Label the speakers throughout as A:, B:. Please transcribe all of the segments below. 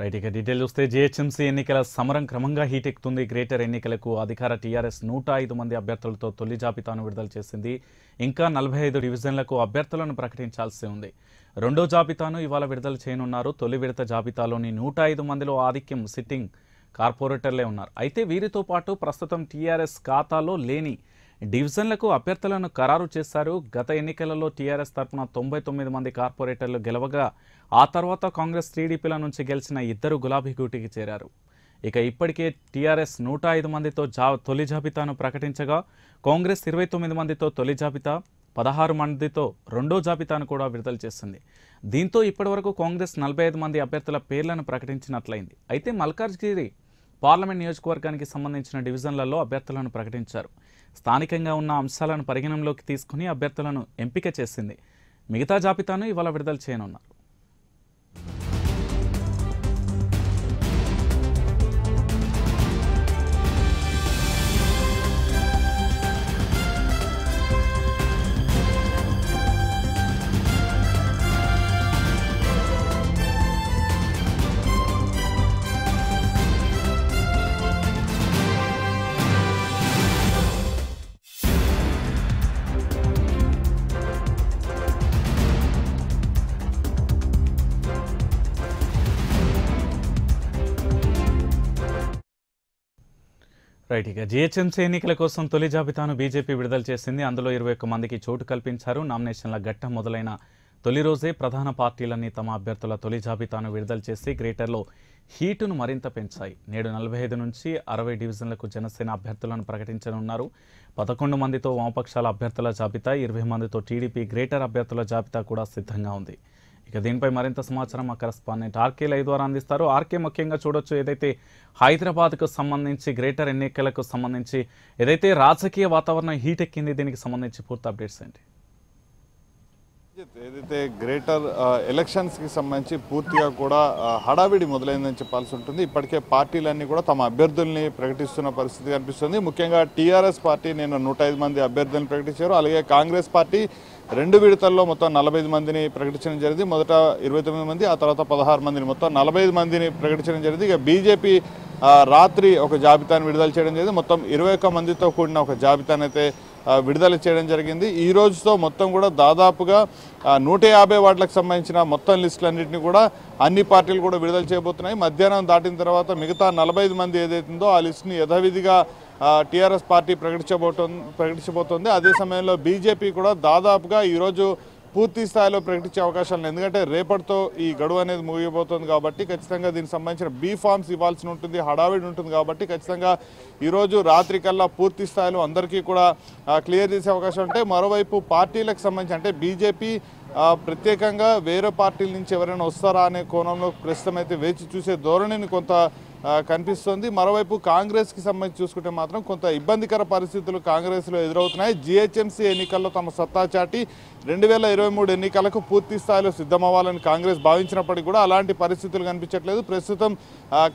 A: right ఇక detail చూస్తే GHMC ఎన్నికల సమరం క్రమంగా హీట్ ఎక్కుతుంది గ్రేటర్ ఎన్నికలకు అధికార టీఆర్ఎస్ నూట ఐదు మంది అభ్యర్థులతో తొలి జాబితాను విడుదల చేసింది ఇంకా నలభై ఐదు డివిజన్లకు అభ్యర్థులను ప్రకటించాల్సి ఉంది రెండో జాబితాను ఇవాళ విడుదల చేయనున్నారు తొలి విడత జాబితాలోని నూట ఐదు మందిలో ఆధిక్యం సిట్టింగ్ కార్పొరేటర్లే ఉన్నారు అయితే వీరితో పాటు ప్రస్తుతం టీఆర్ఎస్ ఖాతాలో లేని డివిజన్లకు అభ్యర్థులను ఖరారు చేశారు గత ఎన్నికలలో టీఆర్ఎస్ తరఫున తొంభై తొమ్మిది మంది కార్పొరేటర్లు గెలవగా ఆ తర్వాత కాంగ్రెస్ టీడీపీల నుంచి గెలిచిన ఇద్దరు గులాబీ గూటికి చేరారు ఇక ఇప్పటికే టీఆర్ఎస్ నూట ఐదు మందితో జా తొలి జాబితాను ప్రకటించగా కాంగ్రెస్ ఇరవై తొమ్మిది మందితో తొలి జాబితా పదహారు మందితో రెండో జాబితాను కూడా విడుదల చేసింది దీంతో ఇప్పటివరకు కాంగ్రెస్ నలభై ఐదు మంది అభ్యర్థుల పేర్లను ప్రకటించినట్లయింది అయితే మల్కార్జ్గిరి పార్లమెంట్ నియోజకవర్గానికి సంబంధించిన డివిజన్లలో అభ్యర్థులను ప్రకటించారు స్థానికంగా ఉన్న అంశాలను పరిగణనలోకి తీసుకుని అభ్యర్థులను ఎంపిక చేసింది మిగతా జాబితాను ఇవాళ విడుదల చేయనున్నారు రైట్ ఇక జిహెచ్ఎంసీ ఎన్నికల కోసం తొలి జాబితాను బీజేపీ విడుదల చేసింది అందులో ఇరవై ఒక్క మందికి చోటు కల్పించారు నామినేషన్ల ఘట్టం మొదలైన తొలి రోజే ప్రధాన పార్టీలన్నీ తమ అభ్యర్థుల తొలి జాబితాను విడుదల చేసి గ్రేటర్లో హీటును మరింత పెంచాయి నేడు నలభై ఐదు నుంచి అరవై డివిజన్లకు జనసేన అభ్యర్థులను ప్రకటించనున్నారు పదకొండు మందితో వామపక్షాల అభ్యర్థుల జాబితా ఇరవై మందితో టీడీపీ గ్రేటర్ అభ్యర్థుల జాబితా కూడా సిద్ధంగా ఉంది ఇక దీనిపై మరింత సమాచారం మా కరస్పాండెంట్ ఆర్కే లై ద్వారా అందిస్తారు ఆర్కే ముఖ్యంగా చూడొచ్చు ఏదైతే హైదరాబాద్కు సంబంధించి గ్రేటర్ ఎన్నికలకు సంబంధించి ఏదైతే రాజకీయ వాతావరణం హీట్ ఎక్కింది దీనికి సంబంధించి పూర్తి అప్డేట్స్ ఏంటి
B: ఏదైతే గ్రేటర్ ఎలక్షన్స్కి సంబంధించి పూర్తిగా కూడా హడావిడి మొదలైందని చెప్పాల్సి ఉంటుంది ఇప్పటికే పార్టీలన్నీ కూడా తమ అభ్యర్థుల్ని ప్రకటిస్తున్న పరిస్థితి కనిపిస్తుంది ముఖ్యంగా టీఆర్ఎస్ పార్టీ నేను నూట మంది అభ్యర్థులను ప్రకటించారు అలాగే కాంగ్రెస్ పార్టీ రెండు విడతల్లో మొత్తం నలభై మందిని ప్రకటించడం జరిగింది మొదట ఇరవై మంది ఆ తర్వాత పదహారు మందిని మొత్తం నలభై మందిని ప్రకటించడం జరిగింది ఇక బీజేపీ రాత్రి ఒక జాబితాను విడుదల చేయడం జరిగింది మొత్తం ఇరవై మందితో కూడిన ఒక జాబితానైతే విడుదల చేయడం జరిగింది ఈ రోజుతో మొత్తం కూడా దాదాపుగా నూట యాభై వార్డులకు సంబంధించిన మొత్తం లిస్టులన్నింటినీ కూడా అన్ని పార్టీలు కూడా విడుదల చేయబోతున్నాయి మధ్యాహ్నం దాటిన తర్వాత మిగతా నలభై మంది ఏదైతుందో ఆ లిస్టుని యథావిధిగా టీఆర్ఎస్ పార్టీ ప్రకటించబోతోంది ప్రకటించబోతోంది అదే సమయంలో బీజేపీ కూడా దాదాపుగా ఈరోజు పూర్తి స్థాయిలో ప్రకటించే అవకాశాలు ఎందుకంటే రేపటితో ఈ గడువు అనేది ముగిపోతుంది కాబట్టి ఖచ్చితంగా దీనికి సంబంధించిన బీ ఫార్మ్స్ ఇవ్వాల్సి ఉంటుంది హడావిడి ఉంటుంది కాబట్టి ఖచ్చితంగా ఈరోజు రాత్రి కల్లా పూర్తి స్థాయిలో అందరికీ కూడా క్లియర్ చేసే అవకాశం ఉంటే మరోవైపు పార్టీలకు సంబంధించి అంటే బీజేపీ ప్రత్యేకంగా వేరే పార్టీల నుంచి ఎవరైనా వస్తారా అనే కోణంలో ప్రస్తుతం అయితే వేచి చూసే ధోరణిని కొంత కనిపిస్తోంది మరోవైపు కాంగ్రెస్కి సంబంధించి చూసుకుంటే మాత్రం కొంత ఇబ్బందికర పరిస్థితులు కాంగ్రెస్లో ఎదురవుతున్నాయి జిహెచ్ఎంసీ ఎన్నికల్లో తమ సత్తా చాటి రెండు వేల ఇరవై మూడు ఎన్నికలకు పూర్తి స్థాయిలో సిద్ధమవ్వాలని కాంగ్రెస్ భావించినప్పటికీ కూడా అలాంటి పరిస్థితులు కనిపించట్లేదు ప్రస్తుతం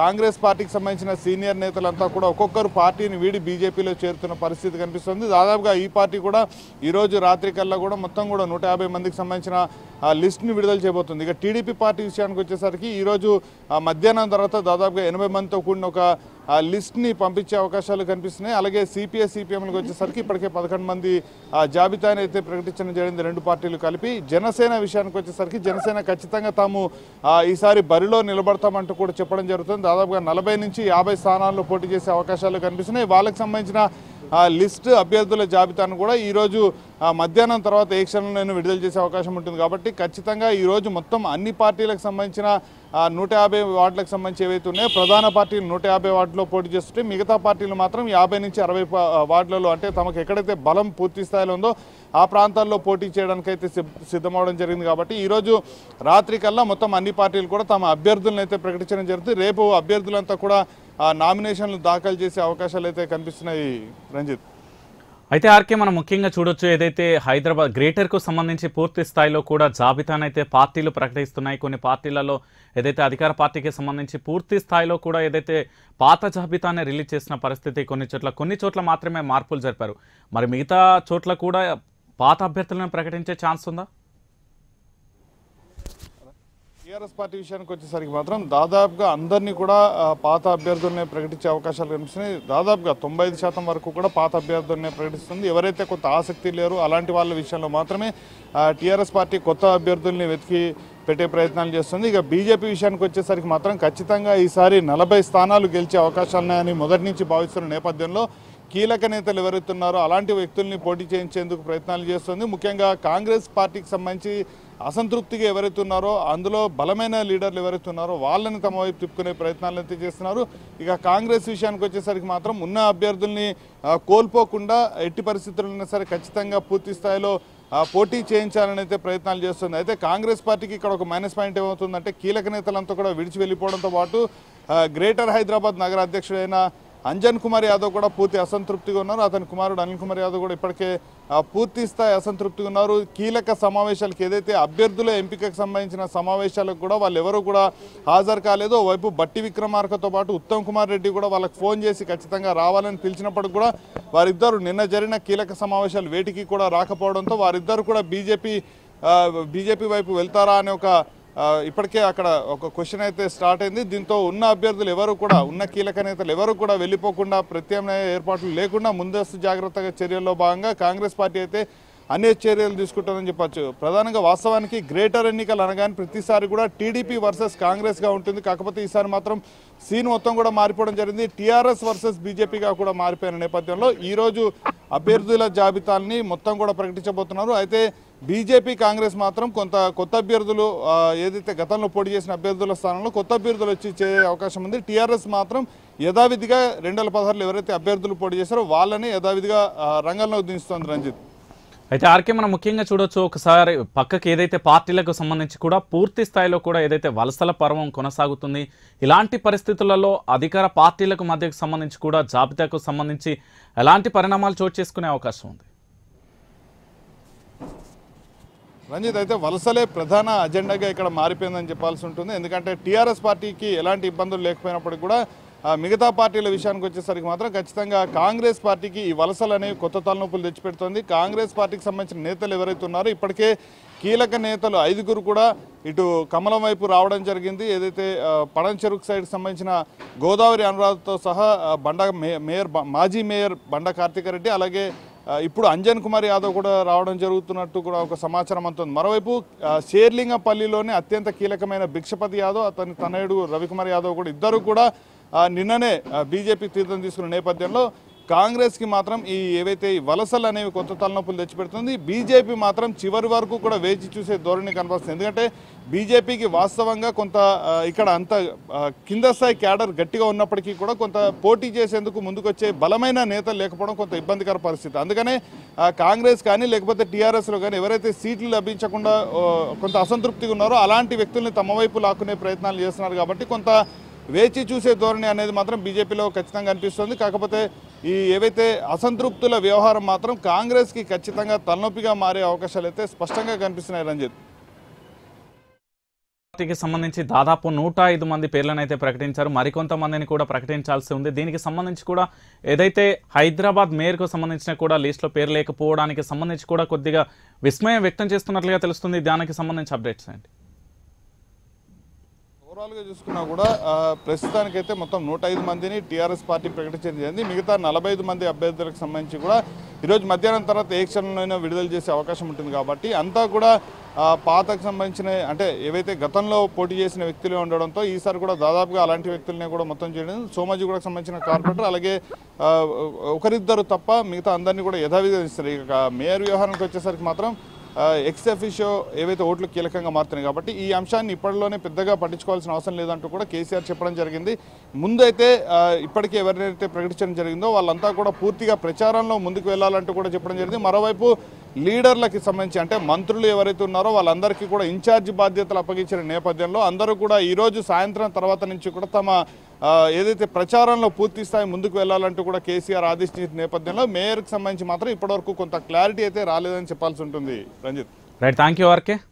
B: కాంగ్రెస్ పార్టీకి సంబంధించిన సీనియర్ నేతలంతా కూడా ఒక్కొక్కరు పార్టీని వీడి బీజేపీలో చేరుతున్న పరిస్థితి కనిపిస్తుంది దాదాపుగా ఈ పార్టీ కూడా ఈరోజు రాత్రికల్లా కూడా మొత్తం కూడా నూట మందికి సంబంధించిన లిస్ట్ని విడుదల చేయబోతుంది ఇక టీడీపీ పార్టీ విషయానికి వచ్చేసరికి ఈరోజు మధ్యాహ్నం తర్వాత దాదాపుగా ఎనభై మందితో కూడిన ఒక లిస్ట్ని పంపించే అవకాశాలు కనిపిస్తున్నాయి అలాగే సిపిఐ సిపిఎంలకు వచ్చేసరికి ఇప్పటికే పదకొండు మంది జాబితాని అయితే ప్రకటించడం జరిగింది రెండు పార్టీలు కలిపి జనసేన విషయానికి వచ్చేసరికి జనసేన ఖచ్చితంగా తాము ఈసారి బరిలో నిలబడతామంటూ కూడా చెప్పడం జరుగుతుంది దాదాపుగా నలభై నుంచి యాభై స్థానాల్లో పోటీ చేసే అవకాశాలు కనిపిస్తున్నాయి వాళ్ళకి సంబంధించిన లిస్ట్ అభ్యర్థుల జాబితాను కూడా ఈరోజు మధ్యాహ్నం తర్వాత ఏ క్షణంలో నేను విడుదల చేసే అవకాశం ఉంటుంది కాబట్టి ఖచ్చితంగా ఈరోజు మొత్తం అన్ని పార్టీలకు సంబంధించిన నూట యాభై వార్డులకు సంబంధించి ఏవైతే ఉన్నాయో ప్రధాన పార్టీలు నూట యాభై వార్డులో పోటీ చేస్తుంటే మిగతా పార్టీలు మాత్రం యాభై నుంచి అరవై వార్డులలో అంటే తమకు ఎక్కడైతే బలం పూర్తి స్థాయిలో ఉందో ఆ ప్రాంతాల్లో పోటీ చేయడానికైతే సిద్ధమవడం జరిగింది కాబట్టి ఈరోజు రాత్రి కల్లా మొత్తం అన్ని పార్టీలు కూడా తమ అభ్యర్థులను అయితే ప్రకటించడం జరుగుతుంది రేపు అభ్యర్థులంతా కూడా నామినేషన్లు దాఖలు చేసే అవకాశాలు అయితే కనిపిస్తున్నాయి రంజిత్
A: అయితే ఆర్కే మనం ముఖ్యంగా చూడొచ్చు ఏదైతే హైదరాబాద్ గ్రేటర్కు సంబంధించి పూర్తి స్థాయిలో కూడా జాబితానైతే పార్టీలు ప్రకటిస్తున్నాయి కొన్ని పార్టీలలో ఏదైతే అధికార పార్టీకి సంబంధించి పూర్తి స్థాయిలో కూడా ఏదైతే పాత జాబితానే రిలీజ్ చేసిన పరిస్థితి కొన్ని చోట్ల కొన్ని చోట్ల మాత్రమే మార్పులు జరిపారు మరి మిగతా చోట్ల కూడా పాత అభ్యర్థులను ప్రకటించే ఛాన్స్ ఉందా
B: టీఆర్ఎస్ పార్టీ విషయానికి వచ్చేసరికి మాత్రం దాదాపుగా అందరినీ కూడా పాత అభ్యర్థులనే ప్రకటించే అవకాశాలు కనిపిస్తున్నాయి దాదాపుగా తొంభై శాతం వరకు కూడా పాత అభ్యర్థులనే ప్రకటిస్తుంది ఎవరైతే కొంత ఆసక్తి లేరు అలాంటి వాళ్ళ విషయంలో మాత్రమే టీఆర్ఎస్ పార్టీ కొత్త అభ్యర్థుల్ని వెతికి పెట్టే ప్రయత్నాలు చేస్తుంది ఇక బీజేపీ విషయానికి వచ్చేసరికి మాత్రం ఖచ్చితంగా ఈసారి నలభై స్థానాలు గెలిచే అవకాశాలున్నాయని మొదటి నుంచి భావిస్తున్న నేపథ్యంలో కీలక నేతలు ఎవరైతున్నారో అలాంటి వ్యక్తుల్ని పోటీ చేయించేందుకు ప్రయత్నాలు చేస్తుంది ముఖ్యంగా కాంగ్రెస్ పార్టీకి సంబంధించి అసంతృప్తిగా ఎవరైతే ఉన్నారో అందులో బలమైన లీడర్లు ఎవరైతే ఉన్నారో వాళ్ళని తమ వైపు తిప్పుకునే ప్రయత్నాలు అయితే చేస్తున్నారు ఇక కాంగ్రెస్ విషయానికి వచ్చేసరికి మాత్రం ఉన్న అభ్యర్థుల్ని కోల్పోకుండా ఎట్టి పరిస్థితులైనా సరే ఖచ్చితంగా పూర్తి స్థాయిలో పోటీ చేయించాలని అయితే ప్రయత్నాలు చేస్తుంది అయితే కాంగ్రెస్ పార్టీకి ఇక్కడ ఒక మైనస్ పాయింట్ ఏమవుతుందంటే కీలక నేతలంతా కూడా విడిచి వెళ్ళిపోవడంతో పాటు గ్రేటర్ హైదరాబాద్ నగర అధ్యక్షుడైన అంజన్ కుమార్ యాదవ్ కూడా పూర్తి అసంతృప్తిగా ఉన్నారు అతని కుమారుడు అనిల్ కుమార్ యాదవ్ కూడా ఇప్పటికే పూర్తి స్థాయి అసంతృప్తిగా ఉన్నారు కీలక సమావేశాలకు ఏదైతే అభ్యర్థుల ఎంపికకు సంబంధించిన సమావేశాలకు కూడా వాళ్ళు ఎవరు కూడా హాజరు కాలేదు వైపు బట్టి విక్రమార్కతో పాటు ఉత్తమ్ కుమార్ రెడ్డి కూడా వాళ్ళకి ఫోన్ చేసి ఖచ్చితంగా రావాలని పిలిచినప్పటికి కూడా వారిద్దరు నిన్న జరిగిన కీలక సమావేశాలు వేటికి కూడా రాకపోవడంతో వారిద్దరు కూడా బీజేపీ బీజేపీ వైపు వెళ్తారా అనే ఒక ఇప్పటికే అక్కడ ఒక క్వశ్చన్ అయితే స్టార్ట్ అయింది దీంతో ఉన్న అభ్యర్థులు ఎవరు కూడా ఉన్న కీలక నేతలు ఎవరు కూడా వెళ్ళిపోకుండా ప్రత్యామ్నాయ ఏర్పాట్లు లేకుండా ముందస్తు జాగ్రత్తగా చర్యల్లో భాగంగా కాంగ్రెస్ పార్టీ అయితే అనే చర్యలు తీసుకుంటుందని చెప్పచ్చు ప్రధానంగా వాస్తవానికి గ్రేటర్ ఎన్నికలు అనగానే ప్రతిసారి కూడా టీడీపీ వర్సెస్ కాంగ్రెస్గా ఉంటుంది కాకపోతే ఈసారి మాత్రం సీన్ మొత్తం కూడా మారిపోవడం జరిగింది టీఆర్ఎస్ వర్సెస్ బీజేపీగా కూడా మారిపోయిన నేపథ్యంలో ఈరోజు అభ్యర్థుల జాబితాల్ని మొత్తం కూడా ప్రకటించబోతున్నారు అయితే బీజేపీ కాంగ్రెస్ మాత్రం కొంత కొత్త అభ్యర్థులు ఏదైతే గతంలో పోటీ చేసిన అభ్యర్థుల స్థానంలో కొత్త అభ్యర్థులు వచ్చి చే అవకాశం ఉంది టీఆర్ఎస్ మాత్రం యథావిధిగా రెండు వేల పదహారులో ఎవరైతే అభ్యర్థులు పోటీ చేశారో వాళ్ళని యథావిధిగా రంగంలో దించుతోంది రంజిత్
A: అయితే ఆర్కే మనం ముఖ్యంగా చూడొచ్చు ఒకసారి పక్కకి ఏదైతే పార్టీలకు సంబంధించి కూడా పూర్తి స్థాయిలో కూడా ఏదైతే వలసల పర్వం కొనసాగుతుంది ఇలాంటి పరిస్థితులలో అధికార పార్టీలకు మధ్యకు సంబంధించి కూడా జాబితాకు సంబంధించి ఎలాంటి పరిణామాలు చోటు చేసుకునే అవకాశం ఉంది
B: రంజిత్ అయితే వలసలే ప్రధాన అజెండాగా ఇక్కడ మారిపోయిందని చెప్పాల్సి ఉంటుంది ఎందుకంటే టీఆర్ఎస్ పార్టీకి ఎలాంటి ఇబ్బందులు లేకపోయినప్పటికీ కూడా మిగతా పార్టీల విషయానికి వచ్చేసరికి మాత్రం ఖచ్చితంగా కాంగ్రెస్ పార్టీకి ఈ వలసలు అనేవి కొత్త తలనొప్పులు తెచ్చిపెడుతోంది కాంగ్రెస్ పార్టీకి సంబంధించిన నేతలు ఎవరైతే ఉన్నారో ఇప్పటికే కీలక నేతలు ఐదుగురు కూడా ఇటు కమలం వైపు రావడం జరిగింది ఏదైతే పడంచెరుకు సైడ్కి సంబంధించిన గోదావరి అనురాధతో సహా బండ మేయర్ మాజీ మేయర్ బండ కార్తీకరెడ్డి అలాగే ఇప్పుడు అంజన్ కుమార్ యాదవ్ కూడా రావడం జరుగుతున్నట్టు కూడా ఒక సమాచారం అందుతుంది మరోవైపు షేర్లింగపల్లిలోనే అత్యంత కీలకమైన భిక్షపతి యాదవ్ అతని తనయుడు రవికుమార్ యాదవ్ కూడా ఇద్దరు కూడా నిన్ననే బీజేపీ తీర్థం తీసుకున్న నేపథ్యంలో కాంగ్రెస్కి మాత్రం ఈ ఏవైతే ఈ వలసలు అనేవి కొత్త తలనొప్పులు తెచ్చిపెడుతుంది బీజేపీ మాత్రం చివరి వరకు కూడా వేచి చూసే ధోరణి కనపడుతుంది ఎందుకంటే బీజేపీకి వాస్తవంగా కొంత ఇక్కడ అంత కింద స్థాయి క్యాడర్ గట్టిగా ఉన్నప్పటికీ కూడా కొంత పోటీ చేసేందుకు ముందుకొచ్చే బలమైన నేతలు లేకపోవడం కొంత ఇబ్బందికర పరిస్థితి అందుకనే కాంగ్రెస్ కానీ లేకపోతే టీఆర్ఎస్లో కానీ ఎవరైతే సీట్లు లభించకుండా కొంత అసంతృప్తిగా ఉన్నారో అలాంటి వ్యక్తుల్ని తమ వైపు లాక్కునే ప్రయత్నాలు చేస్తున్నారు కాబట్టి కొంత వేచి చూసే ధోరణి అనేది మాత్రం బీజేపీలో ఖచ్చితంగా కనిపిస్తుంది కాకపోతే ఈ ఏవైతే అసంతృప్తుల వ్యవహారం మాత్రం కాంగ్రెస్కి ఖచ్చితంగా తలనొప్పిగా మారే అవకాశాలు అయితే స్పష్టంగా కనిపిస్తున్నాయి రంజిత్
A: పార్టీకి సంబంధించి దాదాపు నూట ఐదు మంది పేర్లను అయితే ప్రకటించారు మరికొంతమందిని కూడా ప్రకటించాల్సి ఉంది దీనికి సంబంధించి కూడా ఏదైతే హైదరాబాద్ మేయర్కు సంబంధించిన కూడా లిస్టులో పేరు లేకపోవడానికి సంబంధించి కూడా కొద్దిగా విస్మయం వ్యక్తం చేస్తున్నట్లుగా తెలుస్తుంది దానికి సంబంధించి అప్డేట్స్ అండి
B: ఓవరాల్గా చూసుకున్నా కూడా ప్రస్తుతానికైతే మొత్తం నూట ఐదు మందిని టీఆర్ఎస్ పార్టీ ప్రకటించడం జరిగింది మిగతా నలభై ఐదు మంది అభ్యర్థులకు సంబంధించి కూడా ఈరోజు మధ్యాహ్నం తర్వాత ఏ క్షణంలోనైనా విడుదల చేసే అవకాశం ఉంటుంది కాబట్టి అంతా కూడా పాతకు సంబంధించిన అంటే ఏవైతే గతంలో పోటీ చేసిన వ్యక్తులే ఉండడంతో ఈసారి కూడా దాదాపుగా అలాంటి వ్యక్తులనే కూడా మొత్తం చేయడం కూడా సంబంధించిన కార్పొరేటర్ అలాగే ఒకరిద్దరు తప్ప మిగతా అందరినీ కూడా యథావిధిస్తారు ఇస్తారు ఇక మేయర్ వ్యవహారానికి వచ్చేసరికి మాత్రం ఎక్స్ఎఫిషో ఏవైతే ఓట్లు కీలకంగా మారుతున్నాయి కాబట్టి ఈ అంశాన్ని ఇప్పటిలోనే పెద్దగా పట్టించుకోవాల్సిన అవసరం లేదంటూ కూడా కేసీఆర్ చెప్పడం జరిగింది ముందైతే ఇప్పటికే ఎవరైతే ప్రకటించడం జరిగిందో వాళ్ళంతా కూడా పూర్తిగా ప్రచారంలో ముందుకు వెళ్ళాలంటూ కూడా చెప్పడం జరిగింది మరోవైపు లీడర్లకి సంబంధించి అంటే మంత్రులు ఎవరైతే ఉన్నారో వాళ్ళందరికీ కూడా ఇన్ఛార్జ్ బాధ్యతలు అప్పగించిన నేపథ్యంలో అందరూ కూడా ఈరోజు సాయంత్రం తర్వాత నుంచి కూడా తమ ఏదైతే ప్రచారంలో పూర్తి స్థాయి ముందుకు వెళ్లాలంటూ కూడా కేసీఆర్ ఆదేశించిన నేపథ్యంలో మేయర్కి సంబంధించి మాత్రం ఇప్పటివరకు కొంత క్లారిటీ అయితే రాలేదని చెప్పాల్సి ఉంటుంది Ranjith
A: right thank you RK